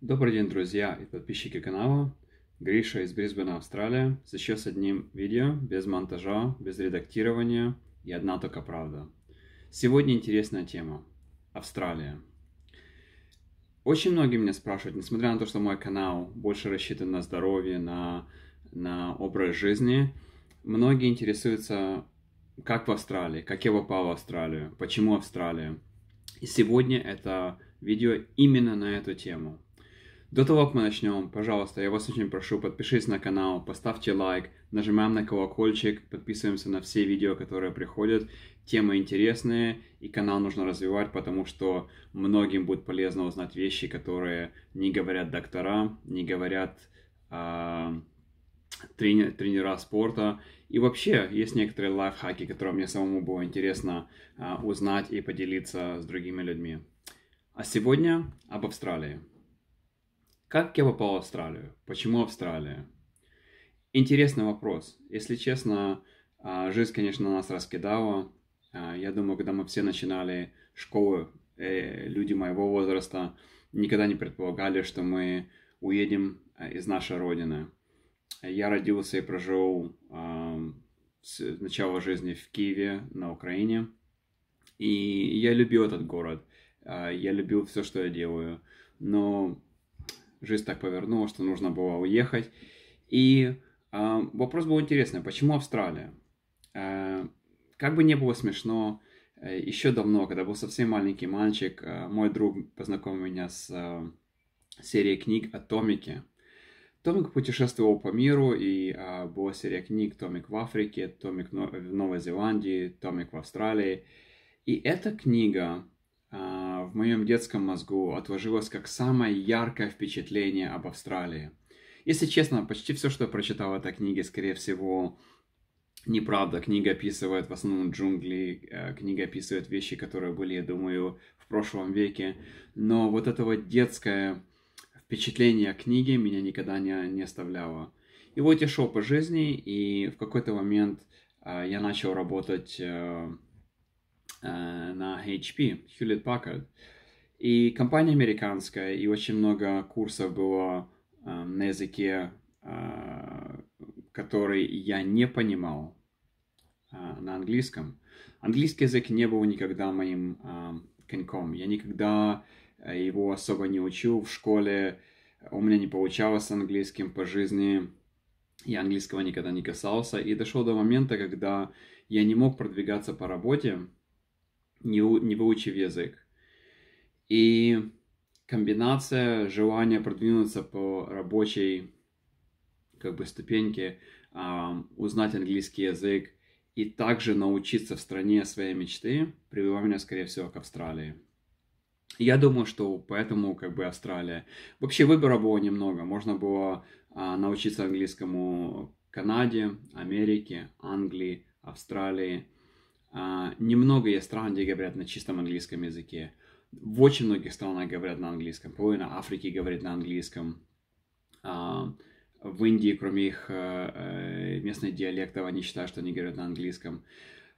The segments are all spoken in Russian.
Добрый день, друзья и подписчики канала. Гриша из Брисбена, Австралия. Сейчас одним видео, без монтажа, без редактирования и одна только правда. Сегодня интересная тема. Австралия. Очень многие меня спрашивают, несмотря на то, что мой канал больше рассчитан на здоровье, на, на образ жизни, многие интересуются, как в Австралии, как я попал в Австралию, почему Австралия. И сегодня это видео именно на эту тему до того, как мы начнем, пожалуйста, я вас очень прошу, подпишись на канал, поставьте лайк, нажимаем на колокольчик, подписываемся на все видео, которые приходят. Темы интересные, и канал нужно развивать, потому что многим будет полезно узнать вещи, которые не говорят доктора, не говорят э, трени- тренера спорта. И вообще, есть некоторые лайфхаки, которые мне самому было интересно э, узнать и поделиться с другими людьми. А сегодня об Австралии. Как я попал в Австралию? Почему Австралия? Интересный вопрос. Если честно, а, жизнь, конечно, нас раскидала. А, я думаю, когда мы все начинали школу, э, люди моего возраста никогда не предполагали, что мы уедем а, из нашей родины. Я родился и прожил с начала жизни в Киеве, на Украине. И я любил этот город. Я любил все, что я делаю. Но жизнь так повернула, что нужно было уехать. И э, вопрос был интересный, почему Австралия? Э, как бы не было смешно, э, еще давно, когда был совсем маленький мальчик, э, мой друг познакомил меня с э, серией книг о Томике. Томик путешествовал по миру, и э, была серия книг «Томик в Африке», «Томик в Новой Зеландии», «Томик в Австралии». И эта книга а, в моем детском мозгу отложилось как самое яркое впечатление об Австралии. Если честно, почти все, что я прочитал в этой книге, скорее всего, неправда. Книга описывает в основном джунгли, э, книга описывает вещи, которые были, я думаю, в прошлом веке. Но вот этого детское впечатление книги меня никогда не, не оставляло. И вот я шел по жизни, и в какой-то момент э, я начал работать э, Э, на HP, Hewlett Packard. И компания американская, и очень много курсов было э, на языке, э, который я не понимал на английском. Английский язык не был никогда моим коньком. Я никогда его особо не учил в школе. У меня не получалось с английским по жизни. Я английского никогда не касался. И дошел до момента, когда я не мог продвигаться по работе, не, не выучив язык. И комбинация желания продвинуться по рабочей как бы ступеньке, э, узнать английский язык и также научиться в стране своей мечты привела меня, скорее всего, к Австралии. Я думаю, что поэтому как бы Австралия. Вообще выбора было немного. Можно было а, научиться английскому Канаде, Америке, Англии, Австралии. А, немного есть стран, где говорят на чистом английском языке. В очень многих странах говорят на английском. Половина Африки говорит на английском. А, в Индии, кроме их э, э, местных диалектов, они считают, что они говорят на английском.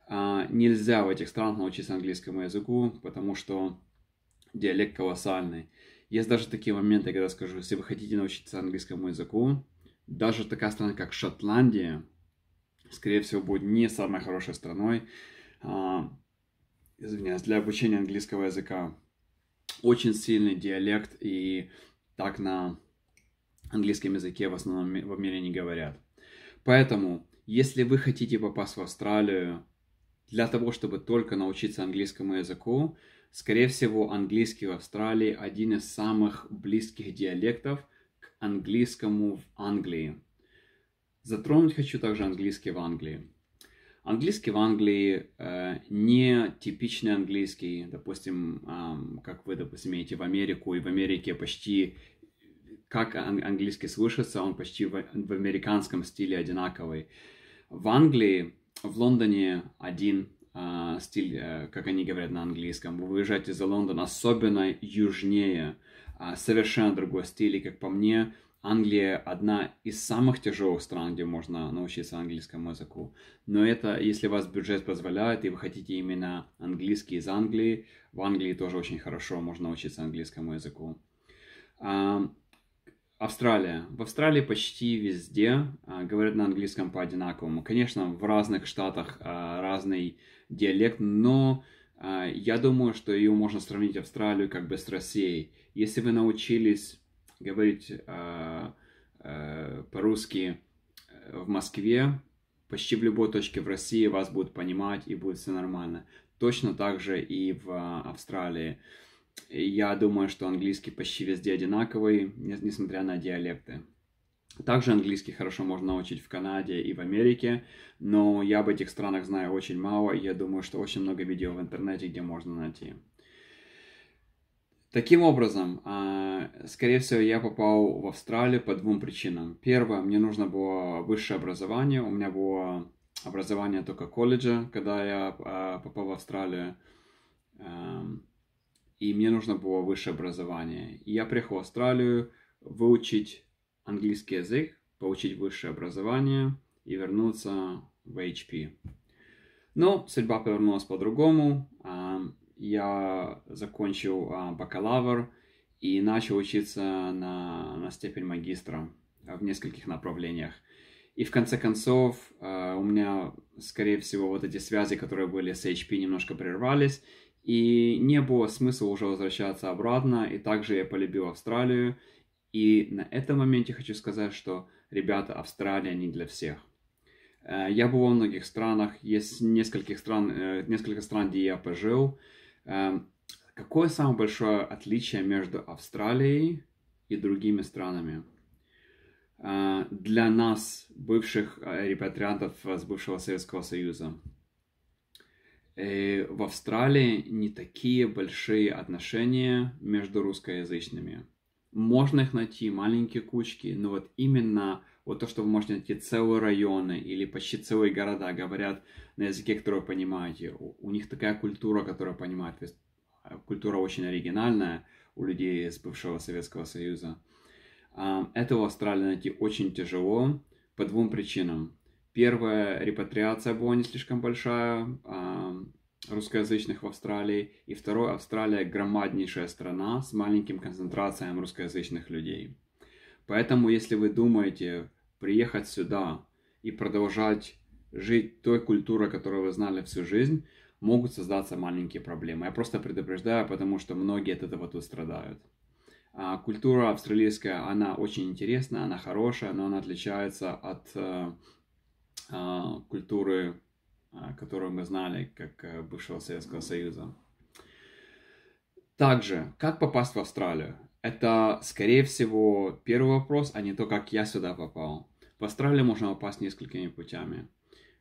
А, нельзя в этих странах научиться английскому языку, потому что диалект колоссальный. Есть даже такие моменты, когда скажу, если вы хотите научиться английскому языку, даже такая страна, как Шотландия, скорее всего, будет не самой хорошей страной, а, извиняюсь, для обучения английского языка. Очень сильный диалект, и так на английском языке в основном в мире не говорят. Поэтому, если вы хотите попасть в Австралию для того, чтобы только научиться английскому языку, скорее всего, английский в Австралии один из самых близких диалектов к английскому в Англии. Затронуть хочу также английский в Англии. Английский в Англии э, не типичный английский, допустим, э, как вы, допустим, едете в Америку, и в Америке почти, как ан- английский слышится, он почти в, в американском стиле одинаковый. В Англии, в Лондоне один э, стиль, э, как они говорят на английском. Вы выезжаете за Лондон, особенно южнее, э, совершенно другой стиль, и, как по мне, Англия одна из самых тяжелых стран, где можно научиться английскому языку. Но это, если вас бюджет позволяет, и вы хотите именно английский из Англии, в Англии тоже очень хорошо можно научиться английскому языку. А, Австралия. В Австралии почти везде а, говорят на английском по-одинаковому. Конечно, в разных штатах а, разный диалект, но а, я думаю, что ее можно сравнить Австралию как бы с Россией. Если вы научились говорить а, а, по-русски э, в Москве, почти в любой точке в России вас будут понимать и будет все нормально. Точно так же и в а, Австралии. Я думаю, что английский почти везде одинаковый, несмотря на диалекты. Также английский хорошо можно учить в Канаде и в Америке, но я об этих странах знаю очень мало, и я думаю, что очень много видео в интернете, где можно найти. Таким образом, а, скорее всего, я попал в Австралию по двум причинам. Первое, мне нужно было высшее образование. У меня было образование только колледжа, когда я а, попал в Австралию. Эм, и мне нужно было высшее образование. И я приехал в Австралию выучить английский язык, получить высшее образование и вернуться в HP. Но судьба повернулась по-другому. Эм, я закончил а, бакалавр и начал учиться на, на степень магистра в нескольких направлениях. И в конце концов, а, у меня, скорее всего, вот эти связи, которые были с HP, немножко прервались, и не было смысла уже возвращаться обратно, и также я полюбил Австралию, и на этом моменте хочу сказать, что, ребята, Австралия не для всех. Э, я был во многих странах, есть нескольких стран, э, несколько стран, где я пожил, Эм, какое самое большое отличие между Австралией и другими странами? Э, для нас, бывших э, репатриантов с бывшего Советского Союза, э, в Австралии не такие большие отношения между русскоязычными. Можно их найти, маленькие кучки, но вот именно вот то, что вы можете найти целые районы или почти целые города, говорят на языке, который вы понимаете. У, у них такая культура, которую понимают. То есть а, культура очень оригинальная у людей из бывшего Советского Союза. А, это в Австралии найти очень тяжело по двум причинам. Первая репатриация была не слишком большая, а, русскоязычных в Австралии, и второе, Австралия громаднейшая страна с маленьким концентрацией русскоязычных людей. Поэтому, если вы думаете приехать сюда и продолжать жить той культурой, которую вы знали всю жизнь, могут создаться маленькие проблемы. Я просто предупреждаю, потому что многие от этого тут страдают. А культура австралийская, она очень интересная, она хорошая, но она отличается от а, а, культуры а, которую мы знали как э, бывшего Советского Союза. Также, как попасть в Австралию? Это, скорее всего, первый вопрос, а не то, как я сюда попал. В Австралию можно попасть несколькими путями.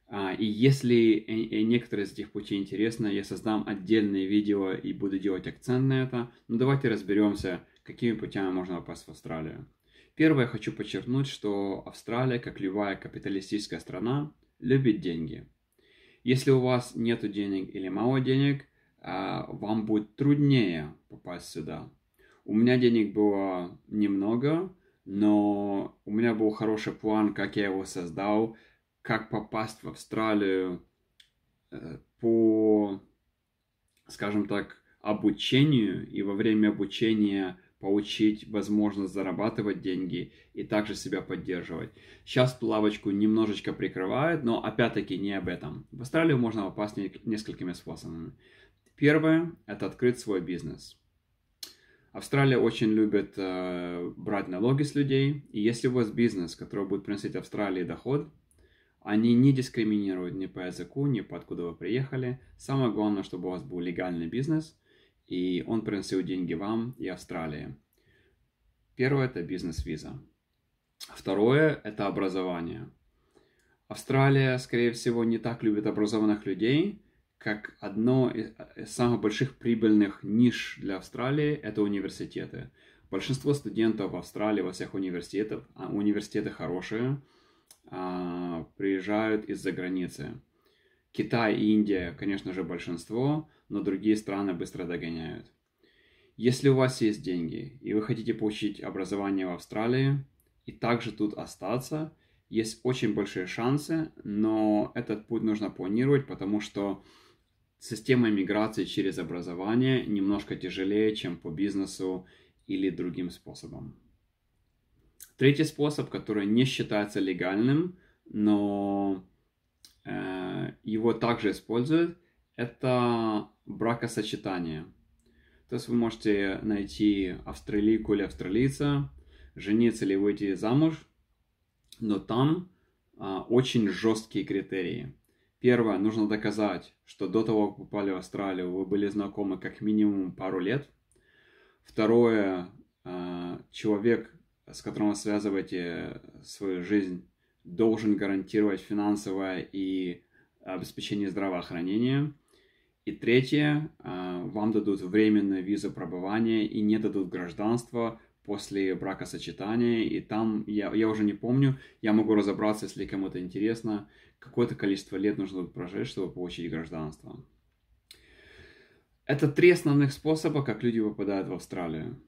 А, и если э, э, некоторые из этих путей интересны, я создам отдельные видео и буду делать акцент на это. Но ну, давайте разберемся, какими путями можно попасть в Австралию. Первое, хочу подчеркнуть, что Австралия, как любая капиталистическая страна, любит деньги. Если у вас нет денег или мало денег, а, вам будет труднее попасть сюда. У меня денег было немного, но у меня был хороший план, как я его создал, как попасть в Австралию э, по, скажем так, обучению и во время обучения получить возможность зарабатывать деньги и также себя поддерживать. Сейчас плавочку немножечко прикрывают, но опять-таки не об этом. В Австралию можно попасть несколькими способами. Первое – это открыть свой бизнес. Австралия очень любит э, брать налоги с людей, и если у вас бизнес, который будет приносить Австралии доход, они не дискриминируют ни по языку, ни по откуда вы приехали. Самое главное, чтобы у вас был легальный бизнес, и он приносил деньги вам и Австралии. Первое – это бизнес-виза. Второе – это образование. Австралия, скорее всего, не так любит образованных людей, как одно э, из самых больших прибыльных ниш для Австралии – это университеты. Большинство студентов в Австралии, во всех университетах, а университеты хорошие, а, приезжают из-за границы. Китай и Индия, конечно же, большинство, но другие страны быстро догоняют. Если у вас есть деньги и вы хотите получить образование в Австралии и также тут остаться, есть очень большие шансы, но этот путь нужно планировать, потому что система миграции через образование немножко тяжелее, чем по бизнесу или другим способам. Третий способ, который не считается легальным, но Э, его также используют, это бракосочетание. То есть вы можете найти австралийку или австралийца, жениться или выйти замуж, но там а, очень жесткие критерии. Первое, нужно доказать, что до того, как попали в Австралию, вы были знакомы как минимум пару лет. Второе, а, человек, с которым вы связываете свою жизнь, должен гарантировать финансовое и э, обеспечение здравоохранения. И третье, э, вам дадут временную визу пробывания и не дадут гражданства после бракосочетания. И там, я, я уже не помню, я могу разобраться, если кому-то интересно, какое-то количество лет нужно прожить, чтобы получить гражданство. Это три основных способа, как люди попадают в Австралию.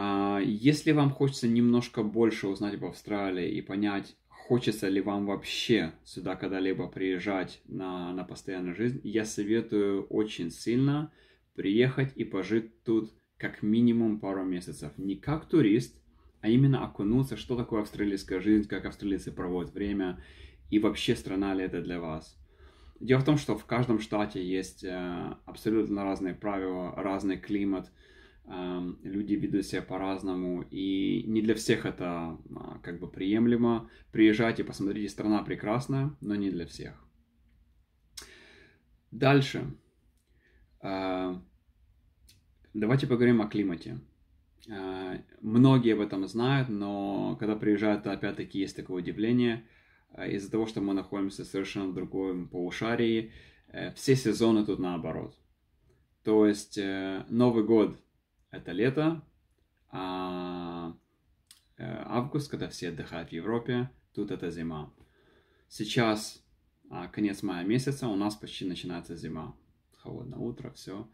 А, если вам хочется немножко больше узнать об Австралии и понять, хочется ли вам вообще сюда когда-либо приезжать на, на постоянную жизнь, я советую очень сильно приехать и пожить тут как минимум пару месяцев. Не как турист, а именно окунуться, что такое австралийская жизнь, как австралийцы проводят время и вообще страна ли это для вас. Дело в том, что в каждом штате есть э, абсолютно разные правила, разный климат, Эм, люди ведут себя по-разному, и не для всех это а, как бы приемлемо. Приезжайте, посмотрите, страна прекрасная, но не для всех. Дальше. Э, давайте поговорим о климате. Э, многие об этом знают, но когда приезжают, то опять-таки есть такое удивление. Э, из-за того, что мы находимся совершенно в другом полушарии, все сезоны тут наоборот. То есть Новый год это лето, а э, август, когда все отдыхают в Европе, тут это зима. Сейчас а, конец мая месяца, у нас почти начинается зима. Холодное утро, все.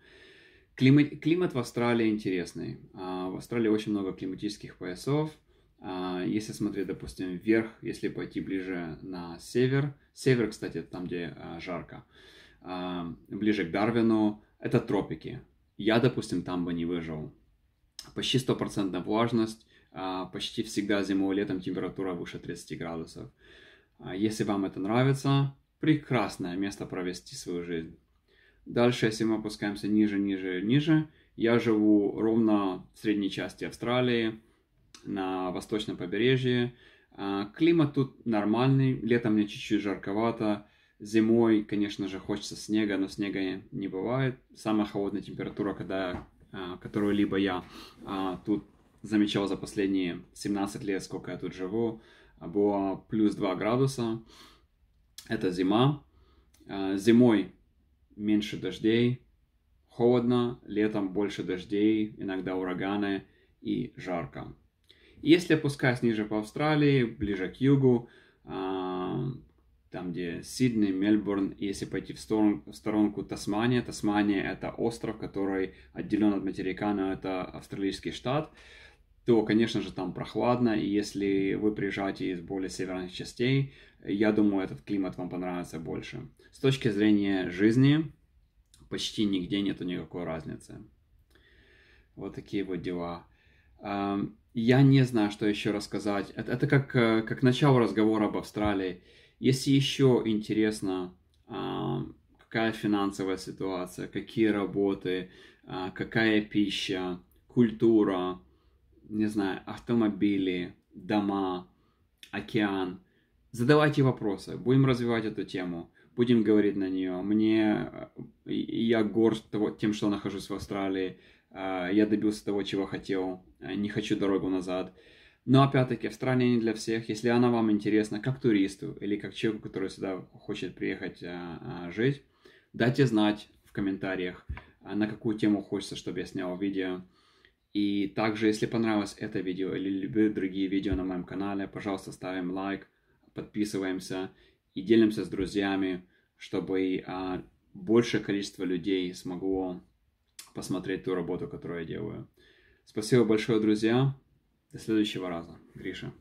Климат, климат в Австралии интересный. А, в Австралии очень много климатических поясов. А, если смотреть, допустим, вверх, если пойти ближе на север, север, кстати, там, где жарко, ближе к Дарвину, это тропики. Я, допустим, там бы не выжил. Почти стопроцентная влажность, а, почти всегда зимой и летом температура выше 30 градусов. А, если вам это нравится, прекрасное место провести свою жизнь. Дальше, если мы опускаемся ниже, ниже, ниже, я живу ровно в средней части Австралии, на восточном побережье. А, климат тут нормальный, летом мне чуть-чуть жарковато, Зимой, конечно же, хочется снега, но снега не бывает. Самая холодная температура, когда, а, которую либо я а, тут замечал за последние 17 лет, сколько я тут живу, было плюс 2 градуса. Это зима. А, зимой меньше дождей, холодно, летом больше дождей, иногда ураганы и жарко. Если опускаясь ниже по Австралии, ближе к югу, там где Сидней, Мельбурн, и если пойти в, сторон, в сторонку Тасмания, Тасмания это остров, который отделен от материка, но это австралийский штат, то, конечно же, там прохладно, и если вы приезжаете из более северных частей, я думаю, этот климат вам понравится больше. С точки зрения жизни, почти нигде нету никакой разницы. Вот такие вот дела. Эм, я не знаю, что еще рассказать. Это, это как, э, как начало разговора об Австралии. Если еще интересно, а, какая финансовая ситуация, какие работы, а, какая пища, культура, не знаю, автомобили, дома, океан. Задавайте вопросы, будем развивать эту тему, будем говорить на нее. Мне, я горд того, тем, что нахожусь в Австралии, а, я добился того, чего хотел, не хочу дорогу назад. Но опять-таки Австралия не для всех. Если она вам интересна как туристу или как человеку, который сюда хочет приехать а, а, жить, дайте знать в комментариях, а на какую тему хочется, чтобы я снял видео. И также, если понравилось это видео или любые другие видео на моем канале, пожалуйста, ставим лайк, подписываемся и делимся с друзьями, чтобы а, большее количество людей смогло посмотреть ту работу, которую я делаю. Спасибо большое, друзья. До следующего раза, Гриша.